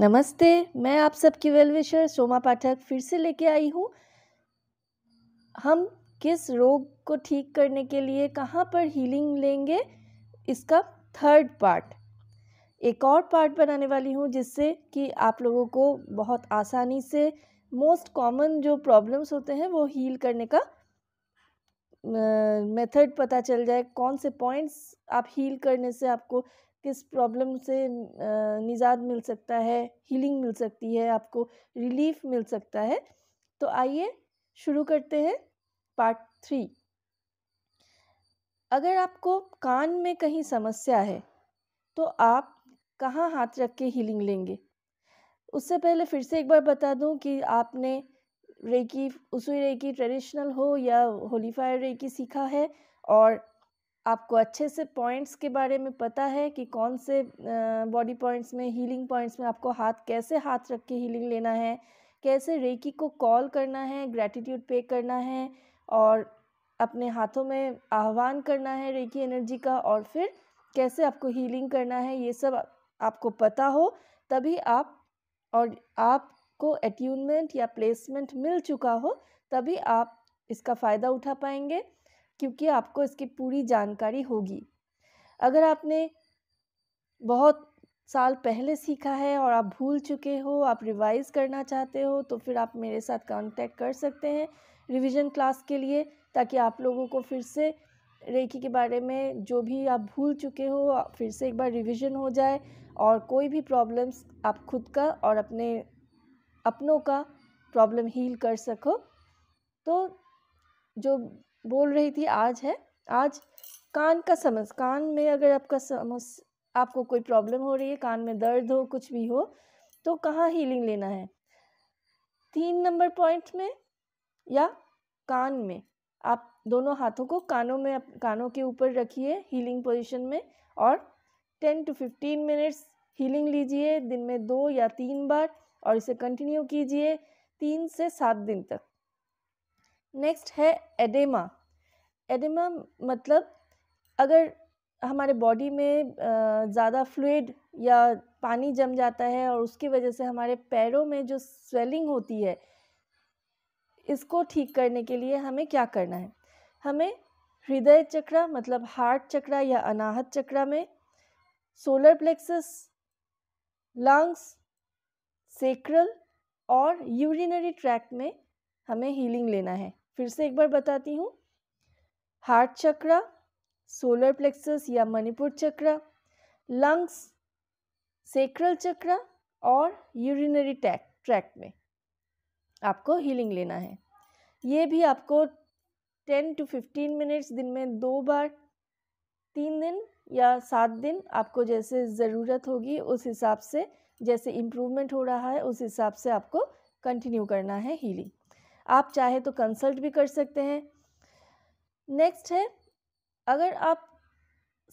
नमस्ते मैं आप सबकी वेलविशर सोमा पाठक फिर से लेके आई हूँ हम किस रोग को ठीक करने के लिए कहाँ पर हीलिंग लेंगे इसका थर्ड पार्ट एक और पार्ट बनाने वाली हूँ जिससे कि आप लोगों को बहुत आसानी से मोस्ट कॉमन जो प्रॉब्लम्स होते हैं वो हील करने का मेथड पता चल जाए कौन से पॉइंट्स आप हील करने से आपको किस प्रॉब्लम से निजात मिल सकता है हीलिंग मिल सकती है आपको रिलीफ मिल सकता है तो आइए शुरू करते हैं पार्ट थ्री अगर आपको कान में कहीं समस्या है तो आप कहाँ हाथ रख के हीलिंग लेंगे उससे पहले फिर से एक बार बता दूं कि आपने रेकी उसी रेकी ट्रेडिशनल हो या होलीफायर रेकी सीखा है और आपको अच्छे से पॉइंट्स के बारे में पता है कि कौन से बॉडी पॉइंट्स में हीलिंग पॉइंट्स में आपको हाथ कैसे हाथ रख के हीलिंग लेना है कैसे रेकी को कॉल करना है ग्रैटिट्यूड पे करना है और अपने हाथों में आह्वान करना है रेकी एनर्जी का और फिर कैसे आपको हीलिंग करना है ये सब आपको पता हो तभी आप और आपको अट्यूनमेंट या प्लेसमेंट मिल चुका हो तभी आप इसका फ़ायदा उठा पाएंगे क्योंकि आपको इसकी पूरी जानकारी होगी अगर आपने बहुत साल पहले सीखा है और आप भूल चुके हो आप रिवाइज़ करना चाहते हो तो फिर आप मेरे साथ कांटेक्ट कर सकते हैं रिवीजन क्लास के लिए ताकि आप लोगों को फिर से रेकी के बारे में जो भी आप भूल चुके हो फिर से एक बार रिवीजन हो जाए और कोई भी प्रॉब्लम्स आप खुद का और अपने अपनों का प्रॉब्लम हील कर सको तो जो बोल रही थी आज है आज कान का समझ कान में अगर आपका समझ आपको कोई प्रॉब्लम हो रही है कान में दर्द हो कुछ भी हो तो कहाँ हीलिंग लेना है तीन नंबर पॉइंट में या कान में आप दोनों हाथों को कानों में कानों के ऊपर रखिए हीलिंग पोजीशन में और ten to fifteen minutes healing लीजिए दिन में दो या तीन बार और इसे कंटिन्यू कीजिए तीन से सात दिन तक नेक्स्ट है एडेमा एडेमा मतलब अगर हमारे बॉडी में ज़्यादा फ्लूड या पानी जम जाता है और उसकी वजह से हमारे पैरों में जो स्वेलिंग होती है इसको ठीक करने के लिए हमें क्या करना है हमें हृदय चक्र मतलब हार्ट चक्र या अनाहत चक्र में सोलर प्लेक्सस लंग्स सेक्रल और यूरिनरी ट्रैक्ट में हमें हीलिंग लेना है फिर से एक बार बताती हूँ हार्ट चक्र सोलर प्लेक्सस या मणिपुर चक्र लंग्स सेक्रल चक्र और यूरिनरी टैक ट्रैक में आपको हीलिंग लेना है ये भी आपको टेन टू फिफ्टीन मिनट्स दिन में दो बार तीन दिन या सात दिन आपको जैसे ज़रूरत होगी उस हिसाब से जैसे इम्प्रूवमेंट हो रहा है उस हिसाब से आपको कंटिन्यू करना है हीलिंग आप चाहे तो कंसल्ट भी कर सकते हैं नेक्स्ट है अगर आप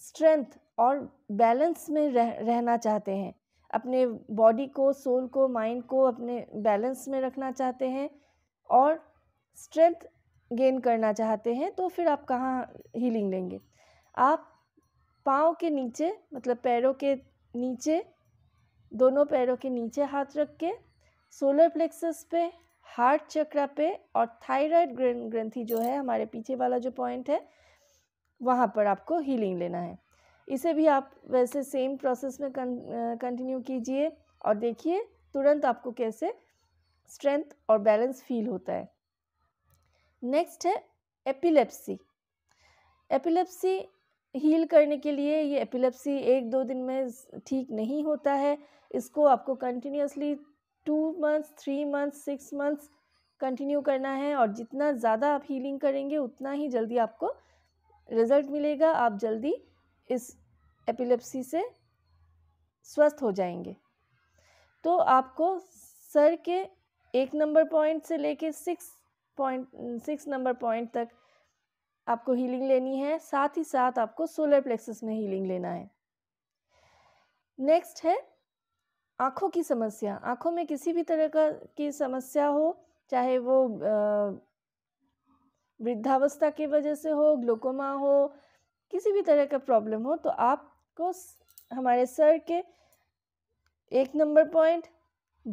स्ट्रेंथ और बैलेंस में रह रहना चाहते हैं अपने बॉडी को सोल को माइंड को अपने बैलेंस में रखना चाहते हैं और स्ट्रेंथ गेन करना चाहते हैं तो फिर आप कहाँ हीलिंग लेंगे आप पाँव के नीचे मतलब पैरों के नीचे दोनों पैरों के नीचे हाथ रख के सोलर प्लेक्सस पे हार्ट चक्रा पे और थायराइड ग्रंथि जो है हमारे पीछे वाला जो पॉइंट है वहाँ पर आपको हीलिंग लेना है इसे भी आप वैसे सेम प्रोसेस में कंटिन्यू कीजिए और देखिए तुरंत आपको कैसे स्ट्रेंथ और बैलेंस फील होता है नेक्स्ट है एपिलेप्सी एपिलेप्सी हील करने के लिए ये एपिलेप्सी एक दो दिन में ठीक नहीं होता है इसको आपको continuously two months three months six months continue करना है और जितना ज़्यादा आप हीलिंग करेंगे उतना ही जल्दी आपको रिजल्ट मिलेगा आप जल्दी इस एपिलेप्सी से स्वस्थ हो जाएंगे तो आपको सर के एक नंबर पॉइंट से लेके six point six number point तक आपको हीलिंग लेनी है साथ ही साथ आपको सोलर प्लेक्सस में हीलिंग लेना है नेक्स्ट है आँखों की समस्या आँखों में किसी भी तरह का की समस्या हो चाहे वो वृद्धावस्था की वजह से हो ग्लोकोमा हो किसी भी तरह का प्रॉब्लम हो तो आपको हमारे सर के एक नंबर पॉइंट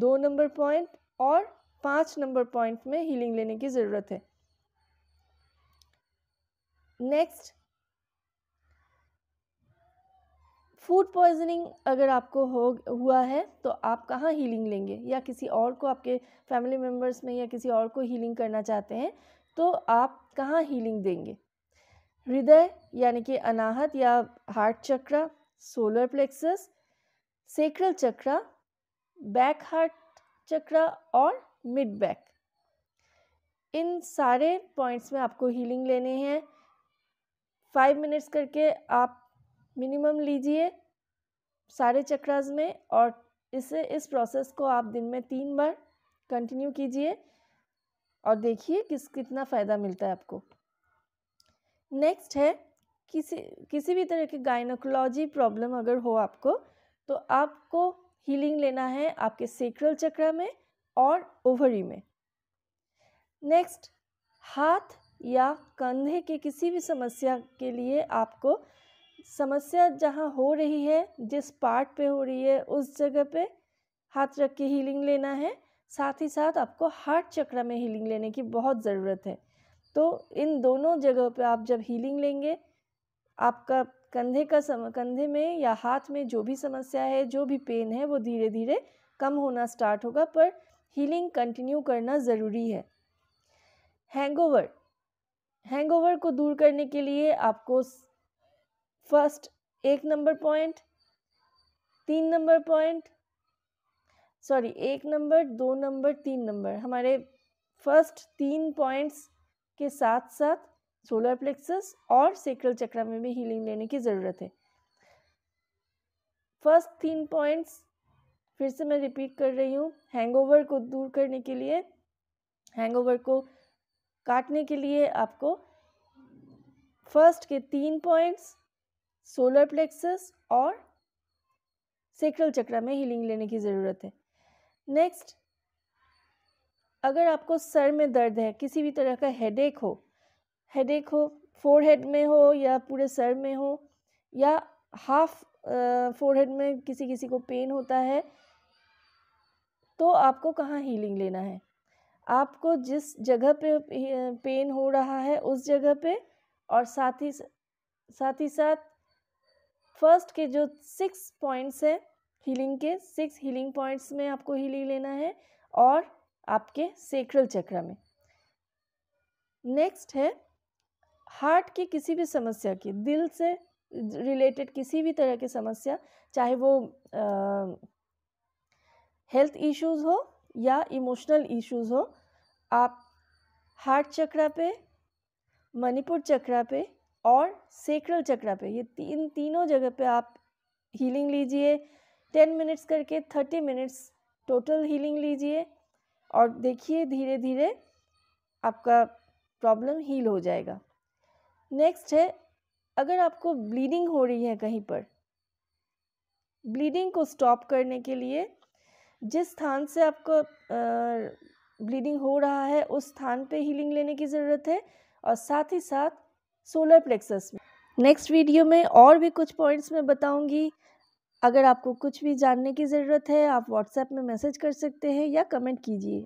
दो नंबर पॉइंट और पाँच नंबर पॉइंट में हीलिंग लेने की ज़रूरत है नेक्स्ट फूड पॉइजनिंग अगर आपको हो हुआ है तो आप कहाँ हीलिंग लेंगे या किसी और को आपके फैमिली मेम्बर्स में या किसी और को हीलिंग करना चाहते हैं तो आप कहाँ हीलिंग देंगे हृदय यानी कि अनाहत या heart chakra solar plexus sacral chakra back heart chakra और मिड बैक इन सारे पॉइंट्स में आपको हीलिंग लेने हैं फाइव मिनट्स करके आप मिनिमम लीजिए सारे चक्रास में और इसे इस प्रोसेस को आप दिन में तीन बार कंटिन्यू कीजिए और देखिए किस कितना फ़ायदा मिलता है आपको नेक्स्ट है किसी किसी भी तरह की गायनोकोलॉजी प्रॉब्लम अगर हो आपको तो आपको हीलिंग लेना है आपके सेक्रल चक्र में और ओवरी में नेक्स्ट हाथ या कंधे के किसी भी समस्या के लिए आपको समस्या जहाँ हो रही है जिस पार्ट पे हो रही है उस जगह पे हाथ रख के हीलिंग लेना है साथ ही साथ आपको हार्ट चक्र में हीलिंग लेने की बहुत ज़रूरत है तो इन दोनों जगह पे आप जब हीलिंग लेंगे आपका कंधे का सम कंधे में या हाथ में जो भी समस्या है जो भी पेन है वो धीरे धीरे कम होना स्टार्ट होगा पर हीलिंग कंटिन्यू करना ज़रूरी है हैंगओवर हैंगओवर को दूर करने के लिए आपको फर्स्ट एक नंबर पॉइंट तीन नंबर पॉइंट सॉरी एक नंबर दो नंबर तीन नंबर हमारे फर्स्ट तीन पॉइंट्स के साथ साथ सोलर प्लेक्सस और सेक्रल चक्र में भी हीलिंग लेने की ज़रूरत है फर्स्ट तीन पॉइंट्स फिर से मैं रिपीट कर रही हूँ हैंगओवर को दूर करने के लिए हैंगओवर को काटने के लिए आपको फर्स्ट के तीन पॉइंट्स सोलर प्लेक्सस और सेक्रल चक्र में हीलिंग लेने की ज़रूरत है नेक्स्ट अगर आपको सर में दर्द है किसी भी तरह का हेडेक हो हेडेक हो फोर हेड में हो या पूरे सर में हो या हाफ फोर हेड में किसी किसी को पेन होता है तो आपको कहाँ हीलिंग लेना है आपको जिस जगह पे पेन हो रहा है उस जगह पे और साथ ही साथ ही साथ फर्स्ट के जो सिक्स पॉइंट्स हैं हीलिंग के सिक्स हीलिंग पॉइंट्स में आपको हीलिंग लेना है और आपके सेक्रल चक्र में नेक्स्ट है हार्ट की किसी भी समस्या की दिल से रिलेटेड किसी भी तरह की समस्या चाहे वो हेल्थ इश्यूज हो या इमोशनल इश्यूज हो आप हार्ट चक्रा पे मणिपुर चक्रा पे और सेक्रल चक्रा पे ये तीन तीनों जगह पे आप हीलिंग लीजिए टेन मिनट्स करके थर्टी मिनट्स टोटल हीलिंग लीजिए और देखिए धीरे धीरे आपका प्रॉब्लम हील हो जाएगा नेक्स्ट है अगर आपको ब्लीडिंग हो रही है कहीं पर ब्लीडिंग को स्टॉप करने के लिए जिस स्थान से आपको ब्लीडिंग हो रहा है उस स्थान पे हीलिंग लेने की ज़रूरत है और साथ ही साथ सोलर प्लेक्सस में नेक्स्ट वीडियो में और भी कुछ पॉइंट्स में बताऊंगी अगर आपको कुछ भी जानने की ज़रूरत है आप व्हाट्सएप में मैसेज कर सकते हैं या कमेंट कीजिए